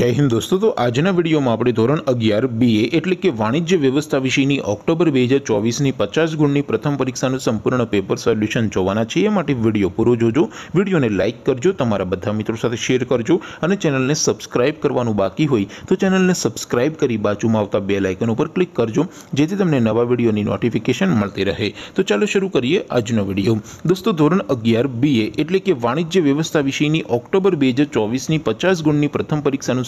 જય હિન્દ દોસ્તો તો આજના વિડીયોમાં આપણે ધોરણ અગિયાર બીએ એટલે કે વાણિજ્ય વ્યવસ્થા વિશેની ઓક્ટોબર બે હજાર ચોવીસની પચાસ ગુણની પ્રથમ પરીક્ષાનું સંપૂર્ણ પેપર સોલ્યુશન જોવાના છે એ માટે વિડીયો પૂરો જોજો વિડીયોને લાઇક કરજો તમારા બધા મિત્રો સાથે શેર કરજો અને ચેનલને સબસ્ક્રાઇબ કરવાનું બાકી હોય તો ચેનલને સબસ્ક્રાઇબ કરી બાજુમાં આવતા બે લાઇકન ઉપર ક્લિક કરજો જેથી તમને નવા વિડીયોની નોટિફિકેશન મળતી રહે તો ચાલો શરૂ કરીએ આજનો વિડીયો દોસ્તો ધોરણ અગિયાર બીએ એટલે કે વાણિજ્ય વ્યવસ્થા વિષયની ઓક્ટોબર બે હજાર ચોવીસની પચાસ ગુણની પ્રથમ પરીક્ષાનું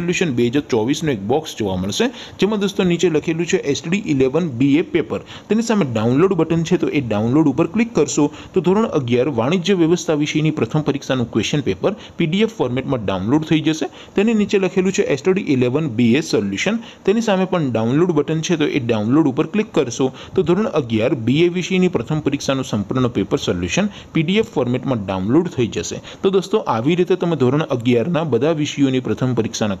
સોલ્યુશન બે હજાર ચોવીસનો એક બોક્સ જોવા મળશે જેમાં દોસ્તો નીચે લખેલું છે એસડી ઇલેવન બી એ પેપર તેની સામે ડાઉનલોડ બટન છે તો એ ડાઉનલોડ ઉપર ક્લિક કરશો તો ધોરણ અગિયાર વાણિજ્ય વ્યવસ્થા વિશેની પ્રથમ પરીક્ષાનું ક્વેશ્ચન પેપર પીડીએફ ફોર્મેટમાં ડાઉનલોડ થઈ જશે તેની નીચે લખેલું છે એસટી ઇલેવન બી બીએ સોલ્યુશન તેની સામે પણ ડાઉનલોડ બટન છે તો એ ડાઉનલોડ ઉપર ક્લિક કરશો તો ધોરણ અગિયાર બીએ વિષયની પ્રથમ પરીક્ષાનું સંપૂર્ણ પેપર સોલ્યુશન પીડીએફ ફોર્મેટમાં ડાઉનલોડ થઈ જશે તો દોસ્તો આવી રીતે તમે ધોરણ અગિયારના બધા વિષયોની પ્રથમ પરીક્ષાના